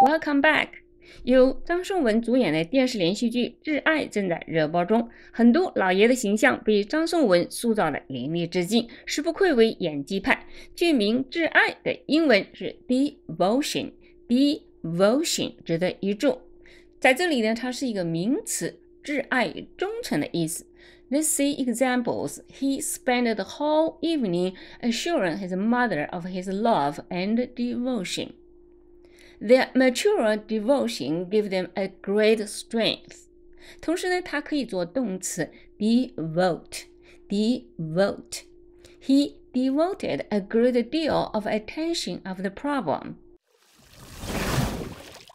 Welcome back！由张颂文主演的电视连续剧《挚爱》正在热播中。很多老爷的形象被张颂文塑造的淋漓尽致，实不愧为演技派。剧名《挚爱》的英文是 Devotion，Devotion 值得一注。在这里呢，它是一个名词，挚爱、忠诚的意思。Let's see examples. He spent the whole evening assuring his mother of his love and devotion. Their mature devotion give them a great strength. He devoted a great deal of attention of the problem。